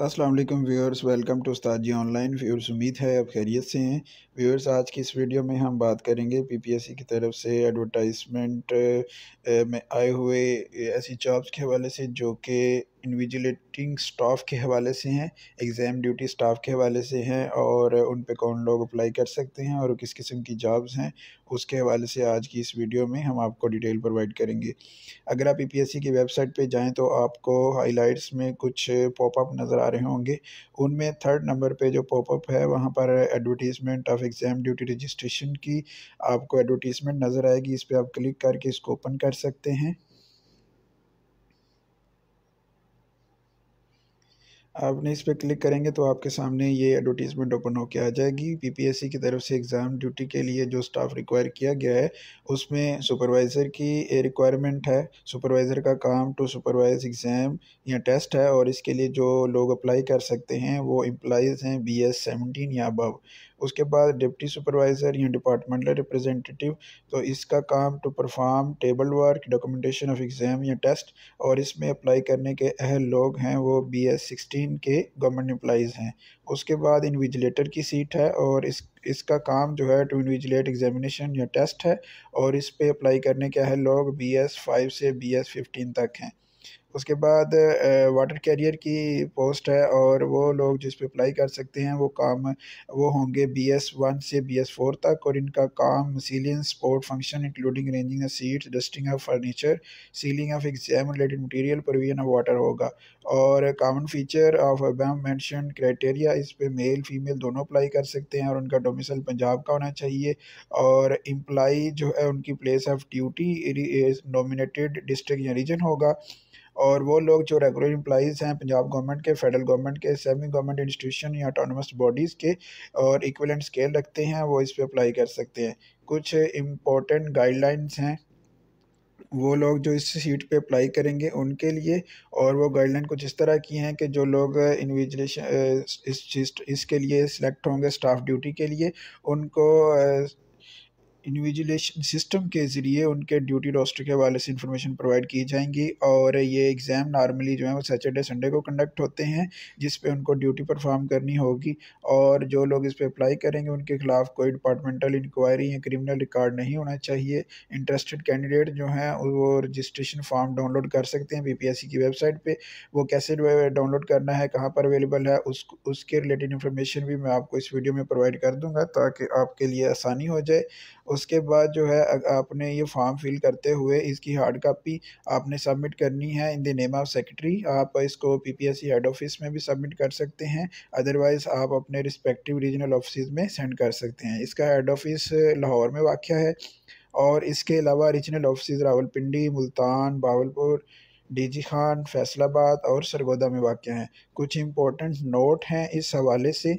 Aslam viewers welcome to उस्ताद ji online viewers उम्मीद है आप खैरियत से हैं व्यूअर्स आज की इस वीडियो में हम बात करेंगे पीपीएससी की तरफ से एडवर्टाइजमेंट में आए हुए ऐसी जॉब्स के हवाले से जो कि इन्विजिलेटिंग स्टाफ के हवाले से हैं एग्ज़ाम ड्यूटी स्टाफ के हवाले से हैं और उन पे कौन लोग अप्लाई कर सकते हैं और किस किस्म की जॉब्स हैं उसके हवाले से आज की इस वीडियो में हम आपको डिटेल प्रोवाइड करेंगे अगर आप ई e की वेबसाइट पे जाएं तो आपको हाइलाइट्स में कुछ पॉपअप नज़र आ रहे होंगे उनमें थर्ड नंबर पे जो पॉपअप है वहाँ पर advertisement of exam duty registration की आपको एडवर्टीज़मेंट नज़र आएगी इस पर आप क्लिक करके इसको ओपन कर सकते हैं आपने इस पर क्लिक करेंगे तो आपके सामने ये एडवर्टीज़मेंट ओपन होकर आ जाएगी पीपीएससी की तरफ से एग्ज़ाम ड्यूटी के लिए जो स्टाफ रिक्वायर किया गया है उसमें सुपरवाइज़र की रिक्वायरमेंट है सुपरवाइज़र का काम टू सुपरवाइज एग्ज़ाम या टेस्ट है और इसके लिए जो लोग अप्लाई कर सकते हैं वो एम्प्लाइज़ हैं बी एस सेवनटीन या अबव उसके बाद डिप्टी सुपरवाइज़र या डिपार्टमेंटल रिप्रेजेंटेटिव तो इसका काम to perform table work documentation of exam या टेस्ट और इसमें अप्लाई करने के अहल लोग हैं वो बी एस सिक्सटीन के गवर्नमेंट एम्प्लाइज़ हैं उसके बाद इन्विजिलेटर की सीट है और इस इसका काम जो है टू इन्विजिलेट एग्जामिनेशन या टेस्ट है और इस पर अप्लाई करने के अहल लोग बी एस फाइव से बी एस फिफ्टीन तक हैं उसके बाद वाटर कैरियर की पोस्ट है और वो लोग जिस पर अप्लाई कर सकते हैं वो काम वो होंगे बी एस वन से बी एस फोर तक और इनका काम sealing support function including arranging seats dusting of furniture sealing of exam related material provision of water होगा और common feature of above mention criteria इस पर मेल फीमेल दोनों अप्लाई कर सकते हैं और उनका डोमिसल पंजाब का होना चाहिए और एम्प्लाई जो है उनकी place of duty nominated district या रीजन होगा और वो लोग जो रेगुलर एम्प्लॉज़ हैं पंजाब गवर्नमेंट के फेडरल गवर्नमेंट के सेमी गवर्नमेंट इंस्टीट्यूशन या ऑटोनमस बॉडीज़ के और इक्वलेंट स्केल रखते हैं वो इस पर अप्लाई कर सकते हैं कुछ इम्पोर्टेंट गाइडलाइंस हैं वो लोग जो इस सीट पे अप्लाई करेंगे उनके लिए और वो गाइडलाइन कुछ इस तरह की हैं कि जो लोग इन्विजलेशन इस चीज़ इसके लिए सिलेक्ट होंगे स्टाफ ड्यूटी के लिए उनको इन्विजिलेशन सिस्टम के ज़रिए उनके ड्यूटी रोस्टर के हवाले से इन्फॉर्मेशन प्रोवाइड की जाएंगी और ये एग्ज़ाम नॉर्मली जो है वो सैटरडे संडे को कंडक्ट होते हैं जिस पे उनको ड्यूटी परफॉर्म करनी होगी और जो लोग इस पर अप्लाई करेंगे उनके खिलाफ कोई डिपार्टमेंटल इंक्वायरी या क्रिमिनल रिकॉर्ड नहीं होना चाहिए इंटरेस्टेड कैंडिडेट जो हैं वो रजिस्ट्रेशन फॉर्म डाउनलोड कर सकते हैं बी की वेबसाइट पर वो कैसे डाउनलोड करना है कहाँ पर अवेलेबल है उस उसके रिलेटेड इन्फॉर्मेशन भी मैं आपको इस वीडियो में प्रोवाइड कर दूँगा ताकि आपके लिए आसानी हो जाए उसके बाद जो है आपने ये फॉर्म फिल करते हुए इसकी हार्ड कापी आपने सबमिट करनी है in the name of secretary आप इसको पीपीएससी हेड ऑफिस में भी सबमिट कर सकते हैं अदरवाइज़ आप अपने रिस्पेक्टिव रीजनल ऑफिस में सेंड कर सकते हैं इसका हेड ऑफिस लाहौर में वाक़ है और इसके अलावा रीजनल ऑफिस रावलपिंडी मुल्तान बावलपुर डीजी खान फैसलाबाद और सरगोदा में वाक़ हैं कुछ इम्पोर्टेंट नोट हैं इस हवाले से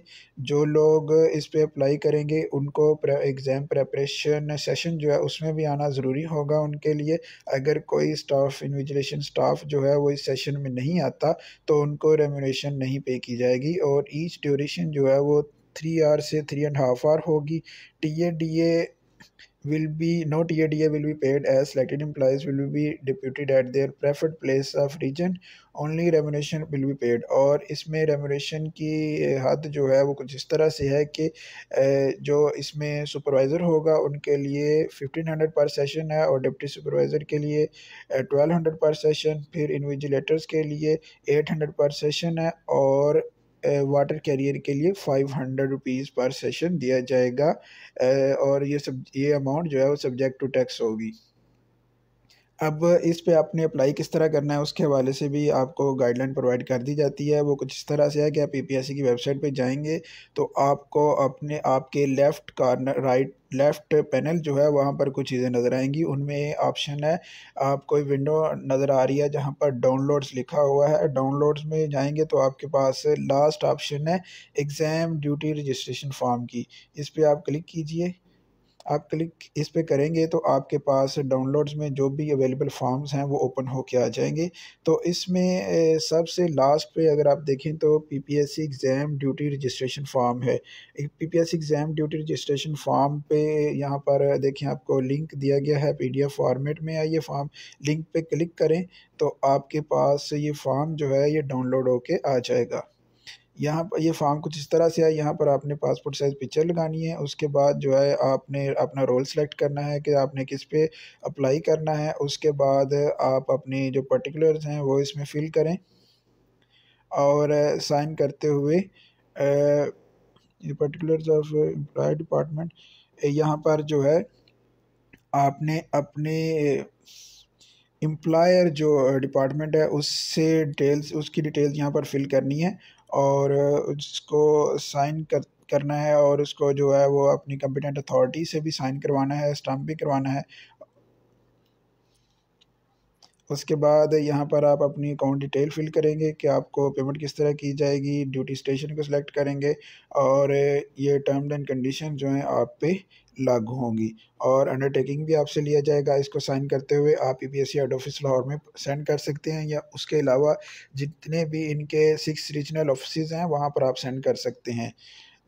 जो लोग इस पर अप्लाई करेंगे उनको एग्ज़ाम प्रपरेशन सेशन जो है उसमें भी आना ज़रूरी होगा उनके लिए अगर कोई स्टाफ इन्विजिलेशन स्टाफ जो है वो इस सेशन में नहीं आता तो उनको रेमोनेशन नहीं पे की जाएगी और ईच ड्यूरेशन जो है वो थ्री आवर से थ्री एंड हाफ आवर होगी T A D A will be not yet will be paid as selected employees will be deputed at their preferred place of region only remuneration will be paid और इसमें remuneration की हद जो है वो कुछ इस तरह से है कि जो इसमें सुपरवाइज़र होगा उनके लिए फिफ्टीन हंड्रेड पर सेशन है और डिप्टी सुपरवाइज़र के लिए ट्वेल्व हंड्रेड पर सेशन फिर इन्विजिलेटर्स के लिए एट हंड्रेड पर सेशन है और वाटर कैरियर के लिए five hundred rupees per session दिया जाएगा और ये सब ये अमाउंट जो है वो सब्जेक्ट टू टैक्स होगी अब इस पे आपने अप्लाई किस तरह करना है उसके हवाले से भी आपको गाइडलाइन प्रोवाइड कर दी जाती है वो कुछ इस तरह से है कि आप पीपीएससी की वेबसाइट पे जाएंगे तो आपको अपने आपके left corner right left panel जो है वहाँ पर कुछ चीज़ें नज़र आएंगी उनमें ऑप्शन है आप कोई विंडो नज़र आ रही है जहाँ पर डाउनलोड्स लिखा हुआ है डाउनलोड्स में जाएंगे तो आपके पास लास्ट ऑप्शन है एग्ज़ाम ड्यूटी रजिस्ट्रेशन फॉर्म की इस पर आप क्लिक कीजिए आप क्लिक इस पर करेंगे तो आपके पास डाउनलोड्स में जो भी अवेलेबल फॉर्म्स हैं वो ओपन हो के आ जाएंगे तो इसमें सबसे लास्ट पे अगर आप देखें तो PPSC exam duty registration form है PPSC exam duty registration form पे यहाँ पर देखें आपको लिंक दिया गया है पी फॉर्मेट में आइए ये फॉर्म लिंक पर क्लिक करें तो आपके पास ये फॉर्म जो है ये डाउनलोड होके आ जाएगा यहाँ पर ये फॉर्म कुछ इस तरह से है यहाँ पर आपने पासपोर्ट साइज़ पिक्चर लगानी है उसके बाद जो है आपने अपना रोल सेलेक्ट करना है कि आपने किस पे अप्लाई करना है उसके बाद आप अपने जो पर्टिकुलर्स हैं वो इसमें फिल करें और साइन करते हुए पर्टिकुलर्स ऑफ एम्प्लॉय डिपार्टमेंट यहाँ पर जो है आपने अपने एम्प्लॉयर जो डिपार्टमेंट है उससे डिटेल्स उसकी डिटेल्स यहाँ पर फिल करनी है और उसको साइन कर करना है और उसको जो है वो अपनी कंपिटेंट अथॉरिटी से भी साइन करवाना है स्टम्प भी करवाना है उसके बाद यहाँ पर आप अपनी अकाउंट डिटेल फिल करेंगे कि आपको पेमेंट किस तरह की जाएगी ड्यूटी स्टेशन को सिलेक्ट करेंगे और ये टर्म एंड कंडीशन जो हैं आप पे लागू होंगी और अंडरटेकिंग भी आपसे लिया जाएगा इसको साइन करते हुए आप P P S C head office Lahore में सेंड कर सकते हैं या उसके अलावा जितने भी इनके सिक्स रीजनल ऑफिस हैं वहाँ पर आप सेंड कर सकते हैं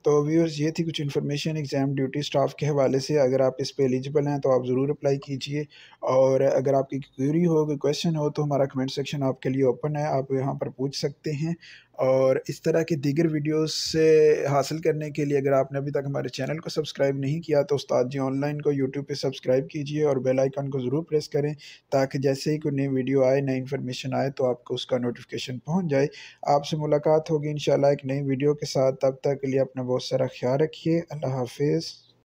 तो व्यूअर्स ये थी कुछ इन्फॉर्मेशन एग्ज़ाम ड्यूटी स्टाफ के हवाले से अगर आप इस पर एलिजिबल हैं तो आप ज़रूर अप्लाई कीजिए और अगर आपकी क्यूरी हो कोई क्वेश्चन हो तो हमारा कमेंट सेक्शन आपके लिए ओपन है आप यहाँ पर पूछ सकते हैं और इस तरह की दीगर वीडियोस से हासिल करने के लिए अगर आपने अभी तक हमारे चैनल को सब्सक्राइब नहीं किया तो उस्ताद जी ऑनलाइन को यूट्यूब पे सब्सक्राइब कीजिए और बेल आइकन को ज़रूर प्रेस करें ताकि जैसे ही कोई नई वीडियो आए नई इन्फॉर्मेशन आए तो आपको उसका नोटिफिकेशन पहुँच जाए आपसे मुलाकात होगी इन एक नई वीडियो के साथ तब तक के लिए अपना बहुत सारा ख्याल रखिए अल्लाह हाफिज़